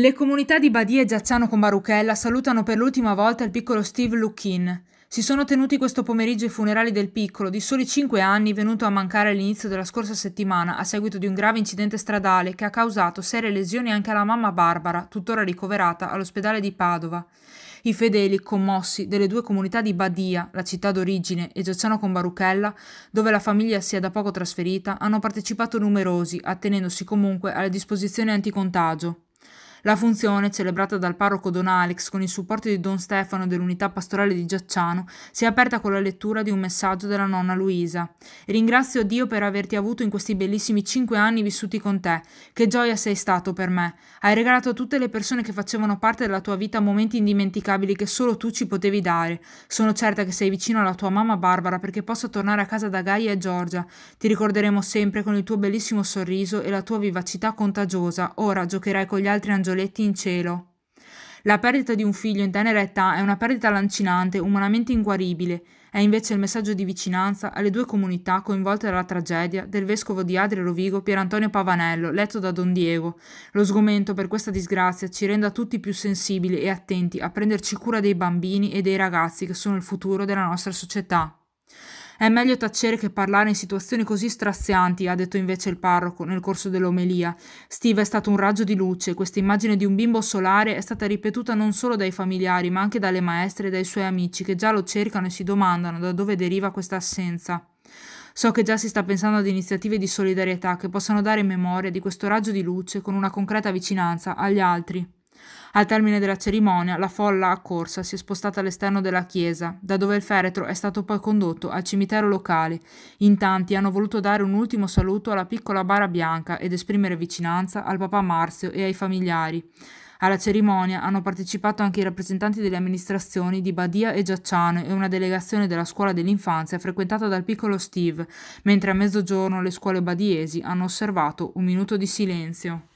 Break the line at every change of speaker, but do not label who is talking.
Le comunità di Badia e Giacciano con Baruchella salutano per l'ultima volta il piccolo Steve Luckin. Si sono tenuti questo pomeriggio i funerali del piccolo, di soli 5 anni, venuto a mancare all'inizio della scorsa settimana a seguito di un grave incidente stradale che ha causato serie lesioni anche alla mamma Barbara, tuttora ricoverata all'ospedale di Padova. I fedeli, commossi, delle due comunità di Badia, la città d'origine, e Giacciano con Baruchella, dove la famiglia si è da poco trasferita, hanno partecipato numerosi, attenendosi comunque alle disposizioni anticontagio. La funzione, celebrata dal parroco Don Alex con il supporto di Don Stefano dell'unità pastorale di Giacciano, si è aperta con la lettura di un messaggio della nonna Luisa. Ringrazio Dio per averti avuto in questi bellissimi cinque anni vissuti con te. Che gioia sei stato per me. Hai regalato a tutte le persone che facevano parte della tua vita momenti indimenticabili che solo tu ci potevi dare. Sono certa che sei vicino alla tua mamma Barbara perché possa tornare a casa da Gaia e Giorgia. Ti ricorderemo sempre con il tuo bellissimo sorriso e la tua vivacità contagiosa. Ora giocherai con gli altri angiolini angioletti in cielo. La perdita di un figlio in tenera età è una perdita lancinante, umanamente inguaribile, è invece il messaggio di vicinanza alle due comunità coinvolte dalla tragedia del vescovo di Adria Rovigo Pier Antonio Pavanello, letto da Don Diego. Lo sgomento per questa disgrazia ci renda tutti più sensibili e attenti a prenderci cura dei bambini e dei ragazzi che sono il futuro della nostra società. È meglio tacere che parlare in situazioni così strazianti, ha detto invece il parroco nel corso dell'omelia. Steve è stato un raggio di luce, questa immagine di un bimbo solare è stata ripetuta non solo dai familiari, ma anche dalle maestre e dai suoi amici che già lo cercano e si domandano da dove deriva questa assenza. So che già si sta pensando ad iniziative di solidarietà che possano dare memoria di questo raggio di luce con una concreta vicinanza agli altri. Al termine della cerimonia, la folla accorsa si è spostata all'esterno della chiesa, da dove il feretro è stato poi condotto al cimitero locale. In tanti hanno voluto dare un ultimo saluto alla piccola bara bianca ed esprimere vicinanza al papà Marzio e ai familiari. Alla cerimonia hanno partecipato anche i rappresentanti delle amministrazioni di Badia e Giacciano e una delegazione della scuola dell'infanzia frequentata dal piccolo Steve, mentre a mezzogiorno le scuole badiesi hanno osservato un minuto di silenzio.